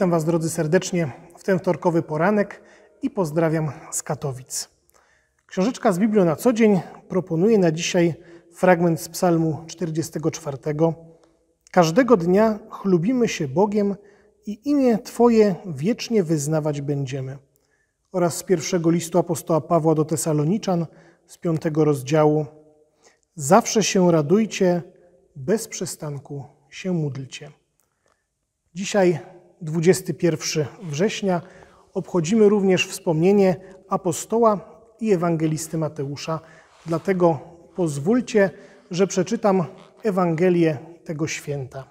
Witam Was drodzy serdecznie w ten wtorkowy poranek i pozdrawiam z Katowic. Książeczka z Biblią na co dzień proponuje na dzisiaj fragment z Psalmu 44. Każdego dnia chlubimy się Bogiem i imię Twoje wiecznie wyznawać będziemy. Oraz z pierwszego listu apostoła Pawła do Tesaloniczan z piątego rozdziału. Zawsze się radujcie, bez przestanku się módlcie. Dzisiaj 21 września obchodzimy również wspomnienie apostoła i ewangelisty Mateusza. Dlatego pozwólcie, że przeczytam Ewangelię tego święta.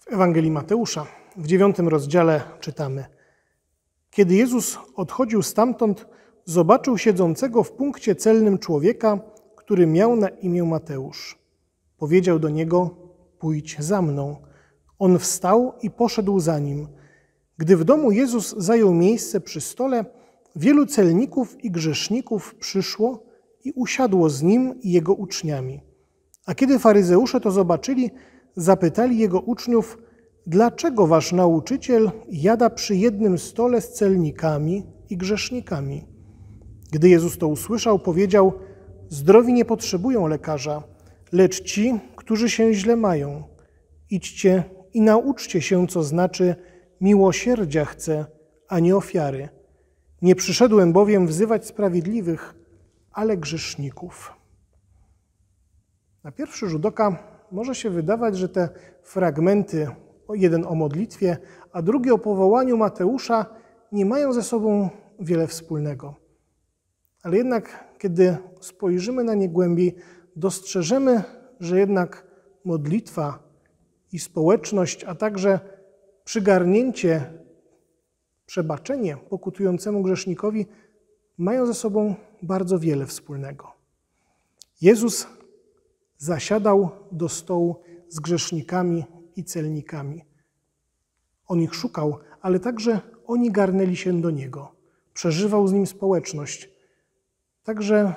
W Ewangelii Mateusza w dziewiątym rozdziale czytamy: Kiedy Jezus odchodził stamtąd, zobaczył siedzącego w punkcie celnym człowieka, który miał na imię Mateusz. Powiedział do niego: Pójdź za mną. On wstał i poszedł za nim. Gdy w domu Jezus zajął miejsce przy stole, wielu celników i grzeszników przyszło i usiadło z nim i jego uczniami. A kiedy faryzeusze to zobaczyli, zapytali jego uczniów, dlaczego wasz nauczyciel jada przy jednym stole z celnikami i grzesznikami? Gdy Jezus to usłyszał, powiedział: Zdrowi nie potrzebują lekarza, lecz ci, którzy się źle mają. Idźcie i nauczcie się, co znaczy miłosierdzia chcę, a nie ofiary. Nie przyszedłem bowiem wzywać sprawiedliwych, ale grzeszników. Na pierwszy rzut oka może się wydawać, że te fragmenty, jeden o modlitwie, a drugi o powołaniu Mateusza, nie mają ze sobą wiele wspólnego. Ale jednak, kiedy spojrzymy na nie głębiej, dostrzeżemy, że jednak modlitwa, i społeczność, a także przygarnięcie, przebaczenie pokutującemu grzesznikowi mają ze sobą bardzo wiele wspólnego. Jezus zasiadał do stołu z grzesznikami i celnikami. On ich szukał, ale także oni garnęli się do niego. Przeżywał z nim społeczność. Także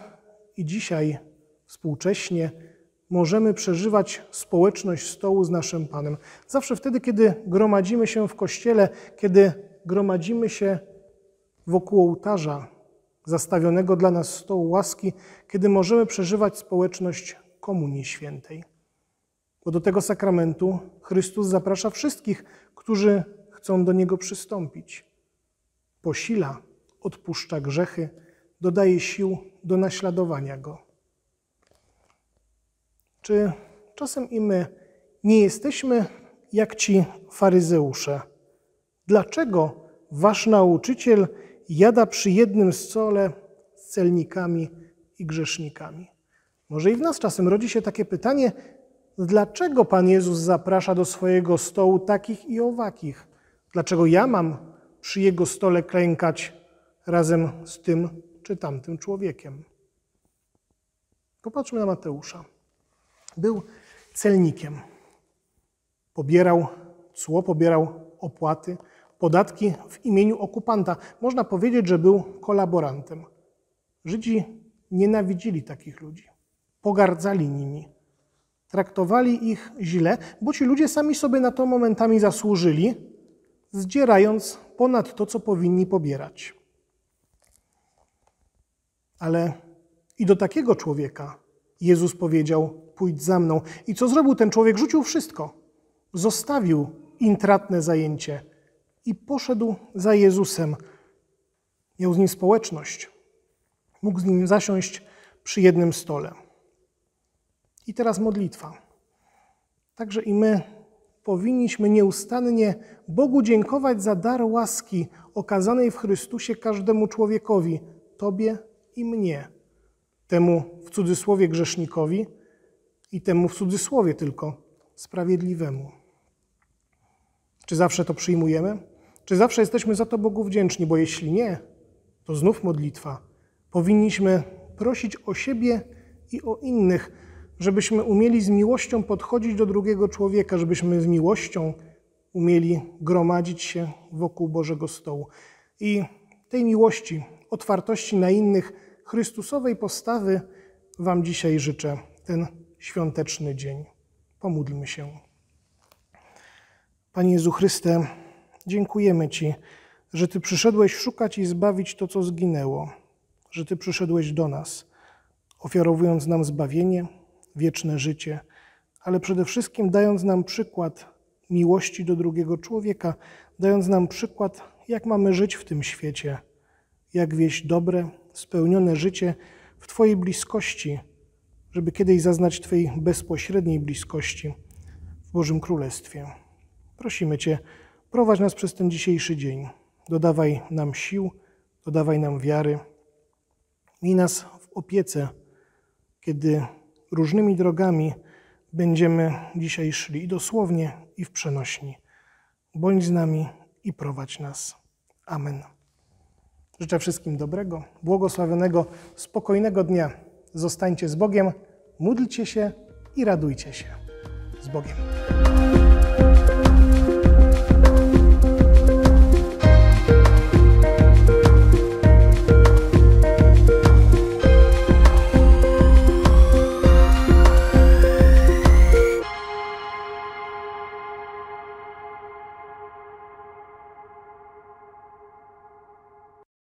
i dzisiaj, współcześnie, możemy przeżywać społeczność stołu z naszym Panem. Zawsze wtedy, kiedy gromadzimy się w kościele, kiedy gromadzimy się wokół ołtarza zastawionego dla nas stołu łaski, kiedy możemy przeżywać społeczność Komunii Świętej. Bo do tego sakramentu Chrystus zaprasza wszystkich, którzy chcą do niego przystąpić. Posila, odpuszcza grzechy, dodaje sił do naśladowania go czy czasem i my nie jesteśmy jak ci faryzeusze? Dlaczego wasz nauczyciel jada przy jednym stole z celnikami i grzesznikami? Może i w nas czasem rodzi się takie pytanie, dlaczego Pan Jezus zaprasza do swojego stołu takich i owakich? Dlaczego ja mam przy Jego stole klękać razem z tym czy tamtym człowiekiem? Popatrzmy na Mateusza. Był celnikiem. Pobierał cło, pobierał opłaty, podatki w imieniu okupanta. Można powiedzieć, że był kolaborantem. Żydzi nienawidzili takich ludzi, pogardzali nimi, traktowali ich źle, bo ci ludzie sami sobie na to momentami zasłużyli, zdzierając ponad to, co powinni pobierać. Ale i do takiego człowieka Jezus powiedział: pójdź za mną. I co zrobił ten człowiek? Rzucił wszystko. Zostawił intratne zajęcie i poszedł za Jezusem. Miał z nim społeczność. Mógł z nim zasiąść przy jednym stole. I teraz modlitwa. Także i my powinniśmy nieustannie Bogu dziękować za dar łaski okazanej w Chrystusie każdemu człowiekowi, Tobie i mnie, temu w cudzysłowie grzesznikowi i temu w cudzysłowie tylko sprawiedliwemu. Czy zawsze to przyjmujemy? Czy zawsze jesteśmy za to Bogu wdzięczni? Bo jeśli nie, to znów modlitwa. Powinniśmy prosić o siebie i o innych, żebyśmy umieli z miłością podchodzić do drugiego człowieka, żebyśmy z miłością umieli gromadzić się wokół Bożego stołu. I tej miłości, otwartości na innych, Chrystusowej postawy Wam dzisiaj życzę. Ten świąteczny dzień. Pomódlmy się. Panie Jezu Chryste, dziękujemy Ci, że Ty przyszedłeś szukać i zbawić to, co zginęło, że Ty przyszedłeś do nas, ofiarowując nam zbawienie, wieczne życie, ale przede wszystkim dając nam przykład miłości do drugiego człowieka, dając nam przykład, jak mamy żyć w tym świecie, jak wieść dobre, spełnione życie w Twojej bliskości żeby kiedyś zaznać Twojej bezpośredniej bliskości w Bożym Królestwie. Prosimy Cię, prowadź nas przez ten dzisiejszy dzień. Dodawaj nam sił, dodawaj nam wiary. Miej nas w opiece, kiedy różnymi drogami będziemy dzisiaj szli i dosłownie, i w przenośni. Bądź z nami i prowadź nas. Amen. Życzę wszystkim dobrego, błogosławionego, spokojnego dnia zostańcie z Bogiem, módlcie się i radujcie się z Bogiem.